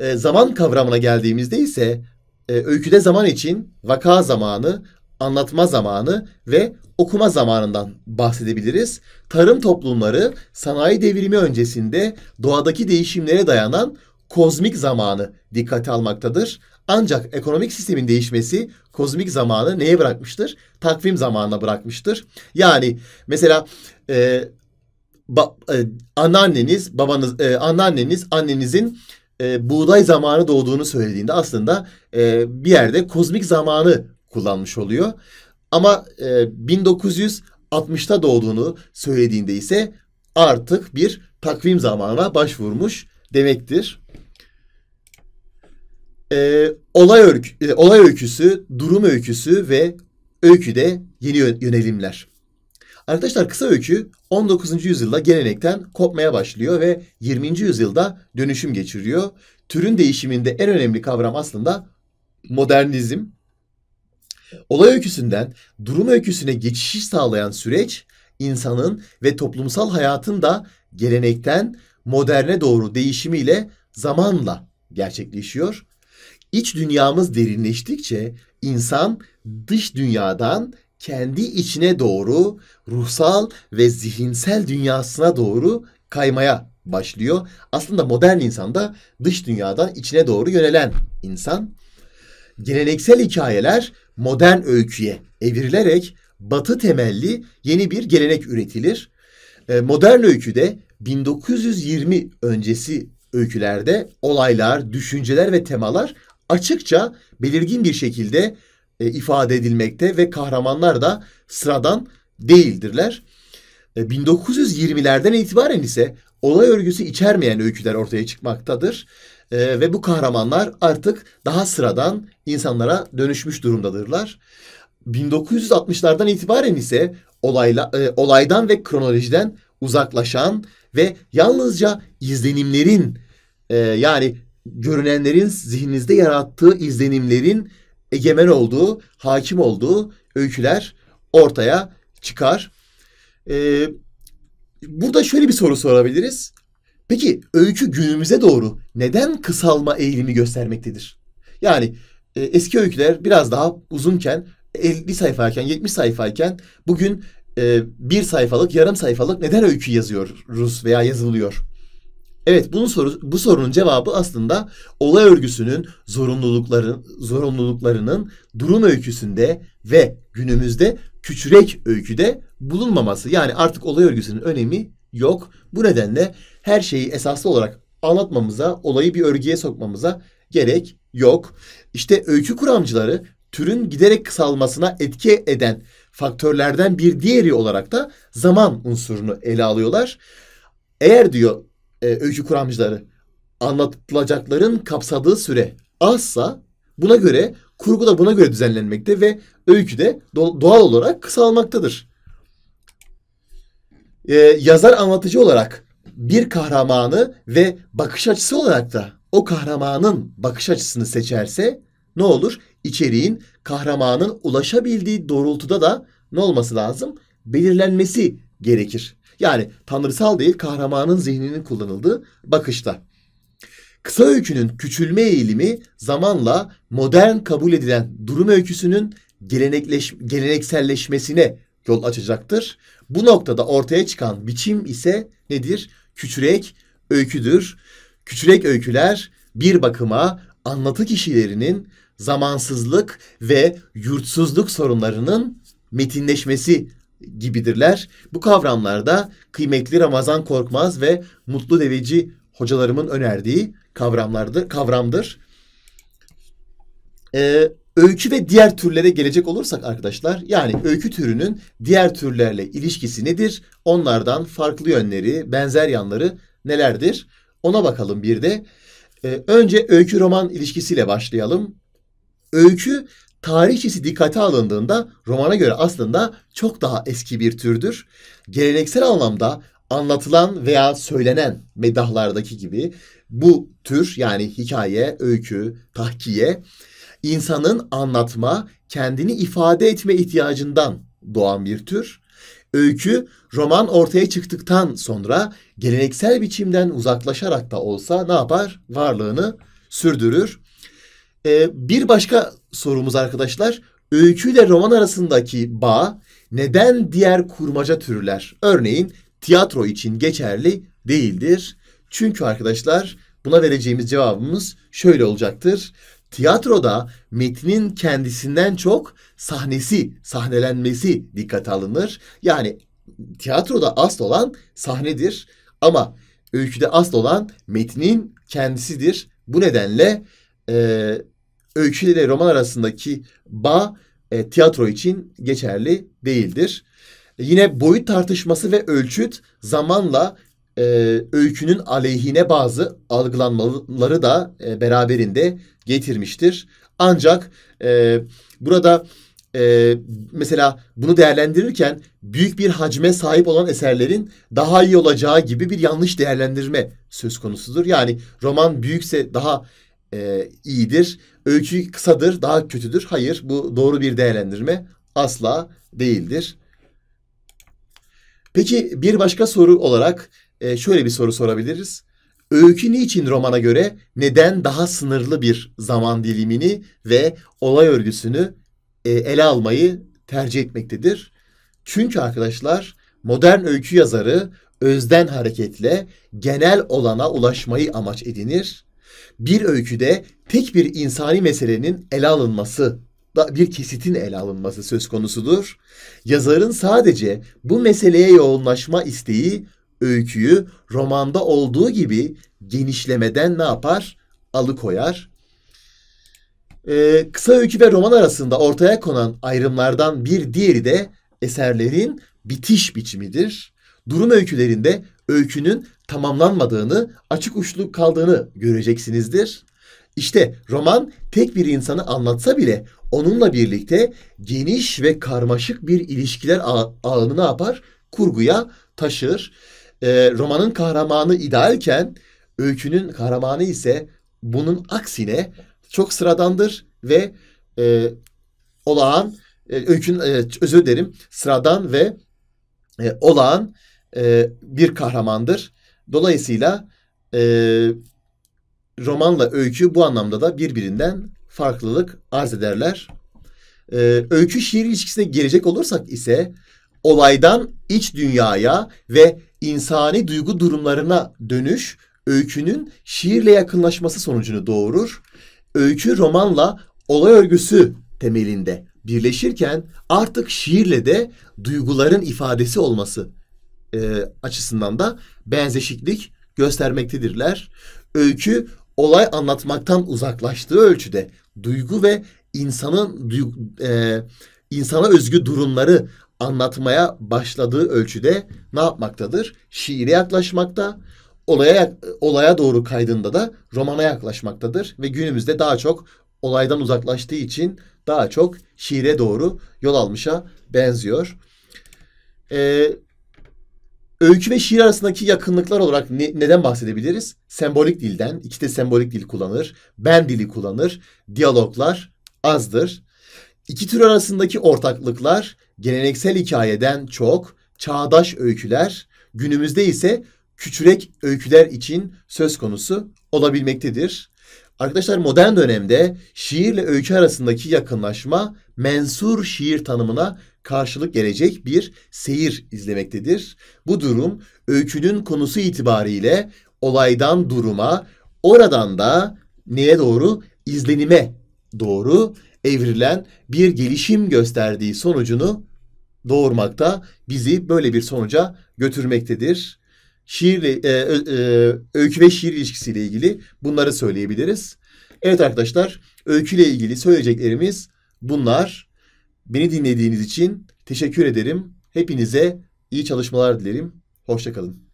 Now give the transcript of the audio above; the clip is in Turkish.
E, zaman kavramına geldiğimizde ise e, öyküde zaman için vaka zamanı, anlatma zamanı ve okuma zamanından bahsedebiliriz. Tarım toplumları sanayi devrimi öncesinde doğadaki değişimlere dayanan kozmik zamanı dikkate almaktadır. Ancak ekonomik sistemin değişmesi kozmik zamanı neye bırakmıştır? Takvim zamanına bırakmıştır. Yani mesela e, ba, e, anneanneniz, babanız, e, anneanneniz, annenizin e, buğday zamanı doğduğunu söylediğinde aslında e, bir yerde kozmik zamanı kullanmış oluyor. Ama e, 1960'ta doğduğunu söylediğinde ise artık bir takvim zamanına başvurmuş demektir. E, olay, örk, e, olay öyküsü, durum öyküsü ve öyküde yeni yönelimler. Arkadaşlar kısa öykü 19. yüzyılda gelenekten kopmaya başlıyor ve 20. yüzyılda dönüşüm geçiriyor. Türün değişiminde en önemli kavram aslında modernizm. Olay öyküsünden durum öyküsüne geçişi sağlayan süreç insanın ve toplumsal hayatın da gelenekten moderne doğru değişimiyle zamanla gerçekleşiyor. İç dünyamız derinleştikçe insan dış dünyadan kendi içine doğru ruhsal ve zihinsel dünyasına doğru kaymaya başlıyor. Aslında modern insanda dış dünyadan içine doğru yönelen insan. Geleneksel hikayeler modern öyküye evrilerek batı temelli yeni bir gelenek üretilir. Ee, modern öyküde 1920 öncesi öykülerde olaylar, düşünceler ve temalar açıkça belirgin bir şekilde e, ifade edilmekte ve kahramanlar da sıradan değildirler. E, 1920'lerden itibaren ise olay örgüsü içermeyen öyküler ortaya çıkmaktadır. E, ve bu kahramanlar artık daha sıradan insanlara dönüşmüş durumdadırlar. 1960'lardan itibaren ise olayla, e, olaydan ve kronolojiden uzaklaşan ve yalnızca izlenimlerin e, yani görünenlerin zihninizde yarattığı izlenimlerin egemen olduğu, hakim olduğu öyküler ortaya çıkar. Ee, burada şöyle bir soru sorabiliriz. Peki öykü günümüze doğru neden kısalma eğilimi göstermektedir? Yani e, eski öyküler biraz daha uzunken 50 sayfayken 70 sayfayken bugün e, bir sayfalık yarım sayfalık neden öykü yazıyoruz veya yazılıyor? Evet bunun soru, bu sorunun cevabı aslında olay örgüsünün zorunlulukların, zorunluluklarının durum öyküsünde ve günümüzde küçürek öyküde bulunmaması. Yani artık olay örgüsünün önemi yok. Bu nedenle her şeyi esaslı olarak anlatmamıza, olayı bir örgüye sokmamıza gerek yok. İşte öykü kuramcıları türün giderek kısalmasına etki eden faktörlerden bir diğeri olarak da zaman unsurunu ele alıyorlar. Eğer diyor e, öykü kuramcıları anlatılacakların kapsadığı süre azsa buna göre kurgu da buna göre düzenlenmekte ve öykü de doğal olarak kısalmaktadır. Ee, yazar anlatıcı olarak bir kahramanı ve bakış açısı olarak da o kahramanın bakış açısını seçerse ne olur? İçeriğin kahramanın ulaşabildiği doğrultuda da ne olması lazım? Belirlenmesi gerekir. Yani tanrısal değil kahramanın zihninin kullanıldığı bakışta. Kısa öykünün küçülme eğilimi zamanla modern kabul edilen durum öyküsünün gelenekleş, gelenekselleşmesine yol açacaktır. Bu noktada ortaya çıkan biçim ise nedir? Küçürek öyküdür. Küçürek öyküler bir bakıma anlatı kişilerinin zamansızlık ve yurtsuzluk sorunlarının metinleşmesi gibidirler. Bu kavramlarda kıymetli Ramazan Korkmaz ve Mutlu Deveci hocalarımın önerdiği kavramlardır, kavramdır. Ee, öykü ve diğer türlere gelecek olursak arkadaşlar, yani öykü türünün diğer türlerle ilişkisi nedir? Onlardan farklı yönleri, benzer yanları nelerdir? Ona bakalım bir de. Ee, önce öykü roman ilişkisiyle başlayalım. Öykü Tarihçesi dikkate alındığında romana göre aslında çok daha eski bir türdür. Geleneksel anlamda anlatılan veya söylenen medahlardaki gibi bu tür yani hikaye, öykü, tahkiye insanın anlatma, kendini ifade etme ihtiyacından doğan bir tür. Öykü roman ortaya çıktıktan sonra geleneksel biçimden uzaklaşarak da olsa ne yapar? Varlığını sürdürür. Ee, bir başka sorumuz arkadaşlar. Öykü ile roman arasındaki bağ neden diğer kurmaca türler örneğin tiyatro için geçerli değildir? Çünkü arkadaşlar buna vereceğimiz cevabımız şöyle olacaktır. Tiyatroda metnin kendisinden çok sahnesi, sahnelenmesi dikkate alınır. Yani tiyatroda asıl olan sahnedir ama öyküde asıl olan metnin kendisidir. Bu nedenle e, öykü ile roman arasındaki bağ e, tiyatro için geçerli değildir. E, yine boyut tartışması ve ölçüt zamanla e, öykünün aleyhine bazı algılanmaları da e, beraberinde getirmiştir. Ancak e, burada e, mesela bunu değerlendirirken büyük bir hacme sahip olan eserlerin daha iyi olacağı gibi bir yanlış değerlendirme söz konusudur. Yani roman büyükse daha e, iyidir öykü kısadır, daha kötüdür. Hayır, bu doğru bir değerlendirme asla değildir. Peki bir başka soru olarak e, şöyle bir soru sorabiliriz. Öykü niçin romana göre neden daha sınırlı bir zaman dilimini ve olay örgüsünü e, ele almayı tercih etmektedir? Çünkü arkadaşlar modern öykü yazarı özden hareketle genel olana ulaşmayı amaç edinir bir öyküde tek bir insani meselenin ele alınması bir kesitin ele alınması söz konusudur. Yazarın sadece bu meseleye yoğunlaşma isteği öyküyü romanda olduğu gibi genişlemeden ne yapar? Alıkoyar. Ee, kısa öykü ve roman arasında ortaya konan ayrımlardan bir diğeri de eserlerin bitiş biçimidir. Durum öykülerinde öykünün tamamlanmadığını, açık uçlu kaldığını göreceksinizdir. İşte roman tek bir insanı anlatsa bile onunla birlikte geniş ve karmaşık bir ilişkiler ağını ne yapar? Kurguya taşır. E, romanın kahramanı idealken öykünün kahramanı ise bunun aksine çok sıradandır ve e, olağan, e, öykün, e, özür dilerim, sıradan ve e, olağan e, bir kahramandır. Dolayısıyla e, romanla öykü bu anlamda da birbirinden farklılık arz ederler. E, öykü şiir ilişkisine gelecek olursak ise olaydan iç dünyaya ve insani duygu durumlarına dönüş öykünün şiirle yakınlaşması sonucunu doğurur. Öykü romanla olay örgüsü temelinde birleşirken artık şiirle de duyguların ifadesi olması e, açısından da benzeşiklik göstermektedirler. Öykü olay anlatmaktan uzaklaştığı ölçüde duygu ve insanın duygu, e, insana özgü durumları anlatmaya başladığı ölçüde ne yapmaktadır? Şiire yaklaşmakta, olaya olaya doğru kaydında da romana yaklaşmaktadır ve günümüzde daha çok olaydan uzaklaştığı için daha çok şiire doğru yol almışa benziyor. Ee, Öykü ve şiir arasındaki yakınlıklar olarak ne, neden bahsedebiliriz? Sembolik dilden, ikisi de sembolik dil kullanır, ben dili kullanır, diyaloglar azdır. İki tür arasındaki ortaklıklar geleneksel hikayeden çok, çağdaş öyküler, günümüzde ise küçürek öyküler için söz konusu olabilmektedir. Arkadaşlar modern dönemde şiirle öykü arasındaki yakınlaşma mensur şiir tanımına karşılık gelecek bir seyir izlemektedir. Bu durum öykünün konusu itibariyle olaydan duruma, oradan da neye doğru? izlenime doğru evrilen bir gelişim gösterdiği sonucunu doğurmakta bizi böyle bir sonuca götürmektedir. Şiirle, e, e, öykü ve şiir ilişkisiyle ilgili bunları söyleyebiliriz. Evet arkadaşlar, öyküyle ilgili söyleyeceklerimiz bunlar. Beni dinlediğiniz için teşekkür ederim. Hepinize iyi çalışmalar dilerim. Hoşçakalın.